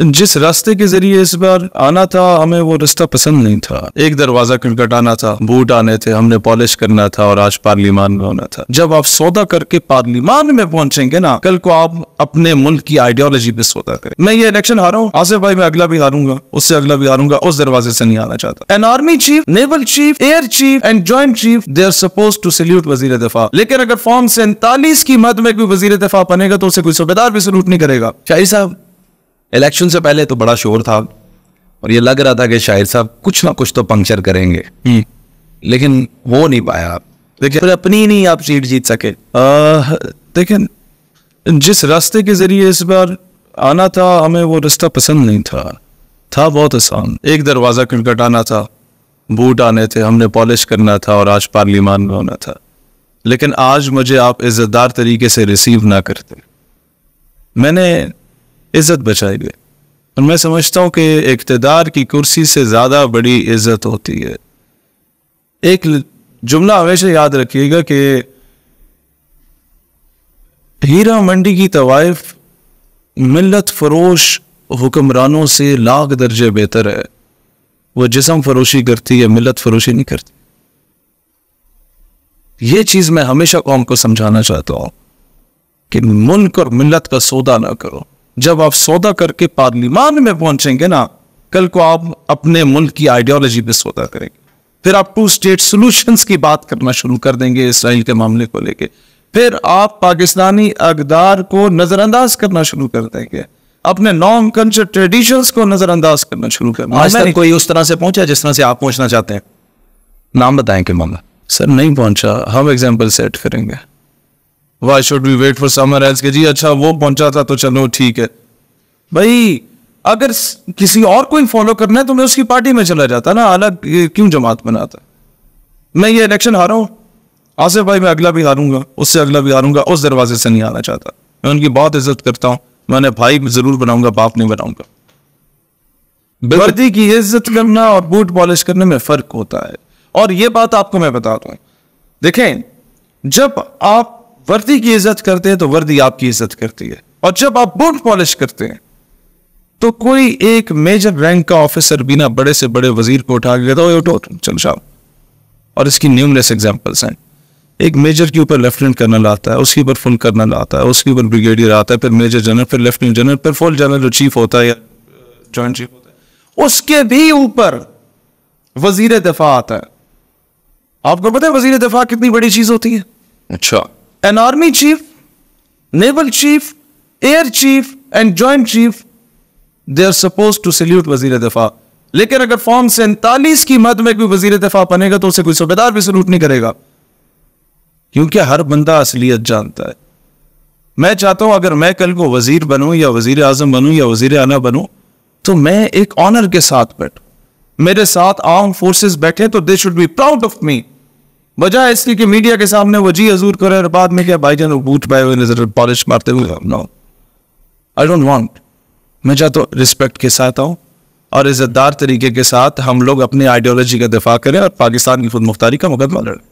जिस रास्ते के जरिए इस बार आना था हमें वो रास्ता पसंद नहीं था एक दरवाजा खिलखटाना था बूट आने थे हमने पॉलिश करना था और आज पार्लियामान में होना था जब आप सौदा करके पार्लिमान में पहुंचेंगे ना कल को आप अपने मुल्क की आइडियोलॉजी पे सौदा करें मैं ये इलेक्शन हारा हूँ आसिफ भाई मैं अगला भी हारूंगा उससे अगला भी हारूंगा उस दरवाजे से नहीं आना चाहता an army chief naval chief air chief and joint chief they are suppose to salute वजीर दफा लेकिन अगर फॉर्म सैंतालीस की मद में कोई वजीर दफा बनेगा तो उसे कोई सूबेदार भी सल्यूट नहीं करेगा शाही साहब इलेक्शन से पहले तो बड़ा शोर था और ये लग रहा था कि शाहिर साहब कुछ ना कुछ तो पंक्चर करेंगे हम्म। लेकिन वो नहीं पाया देखिए फिर अपनी नहीं आप सीट जीत सके देखें जिस रास्ते के जरिए इस बार आना था हमें वो रास्ता पसंद नहीं था था बहुत आसान एक दरवाज़ा आना था बूट आने थे हमने पॉलिश करना था और आज पार्लियामान में होना था लेकिन आज मुझे आप इज्जतदार तरीके से रिसीव ना करते मैंने इज्जत बचाई गई और मैं समझता हूँ कि इकतदार की कुर्सी से ज़्यादा बड़ी इज्जत होती है एक जुमला हमेशा याद रखिएगा कि हीरा मंडी की तवाइफ मिलत फरोश हुक्मरानों से लाख दर्जे बेहतर है वो जिसम फरोशी करती है मिलत फरोशी नहीं करती ये चीज़ मैं हमेशा कौम को समझाना चाहता हूँ कि मुल्क और मिलत का सौदा ना करो जब आप सौदा करके पार्लिमान में पहुंचेंगे ना कल को आप अपने मुल्क की आइडियोलॉजी पे सौदा करेंगे फिर आप टू स्टेट सॉल्यूशंस की बात करना शुरू कर देंगे इसराइल के मामले को लेके फिर आप पाकिस्तानी अकदार को नजरअंदाज करना शुरू कर देंगे अपने नॉन कल्चर ट्रेडिशंस को नजरअंदाज करना शुरू कर आज तक कोई उस तरह से पहुंचा जिस तरह से आप पहुंचना चाहते हैं नाम बताएं कि मामला सर नहीं पहुंचा हम एग्जाम्पल सेट करेंगे why should we wait for someone else के जी अच्छा वो पहुंचा था तो चलो ठीक है भाई अगर किसी और को फॉलो करना है तो मैं उसकी पार्टी में चला जाता ना अलग क्यों जमात बनाता मैं ये इलेक्शन हारा हूँ आसिफ भाई मैं अगला भी हारूंगा उससे अगला भी हारूंगा उस दरवाजे से नहीं आना चाहता मैं उनकी बहुत इज्जत करता हूँ मैंने भाई जरूर बनाऊंगा बाप नहीं बनाऊंगा वर्दी की इज्जत करना और बूट पॉलिश करने में फर्क होता है और ये बात आपको मैं बता दूं देखें जब आप वर्दी की इज्जत करते हैं तो वर्दी आपकी इज्जत करती है और जब आप बूट पॉलिश करते हैं तो कोई एक मेजर रैंक का ऑफिसर बिना बड़े से बड़े वजीर को उठा के कहता है उठो चलो जाओ और इसकी न्यूमलेस एग्जाम्पल्स हैं एक मेजर के ऊपर लेफ्टिनेंट कर्नल आता है उसके ऊपर फुल कर्नल आता है उसके ऊपर ब्रिगेडियर आता है फिर मेजर जनरल फिर लेफ्टिनेंट जनरल फिर फुल जनरल जो चीफ होता है या जॉइंट uh, चीफ होता है उसके भी ऊपर वजीर दफा आता है आपको पता है वजीर दफा कितनी बड़ी चीज होती है अच्छा an army chief, naval chief, air chief and joint chief, they are supposed to salute वजीर दफा लेकिन अगर फॉर्म सैंतालीस की मद में कोई वजीर दफा बनेगा तो उसे कोई सूबेदार भी सलूट नहीं करेगा क्योंकि हर बंदा असलियत जानता है मैं चाहता हूं अगर मैं कल को वजीर बनूं या वजीर आजम बनूं या वजीर आना बनूं तो मैं एक ऑनर के साथ बैठू मेरे साथ आर्म फोर्सेस बैठे तो they should be proud of me बजाय इसकी कि मीडिया के सामने वो जी हजूर करे और बाद में क्या जान बूट पाए हुए नजर पॉलिश मारते हुए नो आई डोंट वांट मैं चाहता तो हूँ रिस्पेक्ट के साथ आऊँ और इज्जतदार तरीके के साथ हम लोग अपनी आइडियोलॉजी का दिफा करें और पाकिस्तान की खुद मुख्तारी का मुकदमा लड़ें